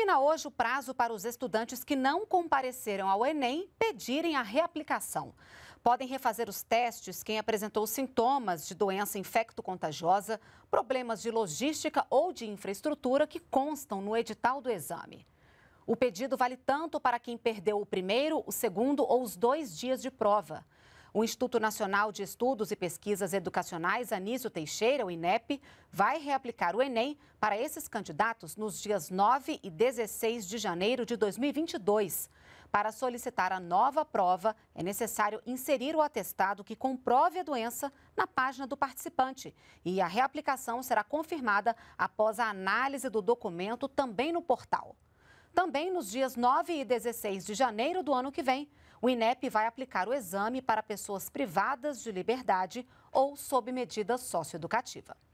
Termina hoje o prazo para os estudantes que não compareceram ao Enem pedirem a reaplicação. Podem refazer os testes quem apresentou sintomas de doença infecto-contagiosa, problemas de logística ou de infraestrutura que constam no edital do exame. O pedido vale tanto para quem perdeu o primeiro, o segundo ou os dois dias de prova. O Instituto Nacional de Estudos e Pesquisas Educacionais Anísio Teixeira, o INEP, vai reaplicar o Enem para esses candidatos nos dias 9 e 16 de janeiro de 2022. Para solicitar a nova prova, é necessário inserir o atestado que comprove a doença na página do participante. E a reaplicação será confirmada após a análise do documento também no portal. Também nos dias 9 e 16 de janeiro do ano que vem, o INEP vai aplicar o exame para pessoas privadas de liberdade ou sob medida socioeducativa.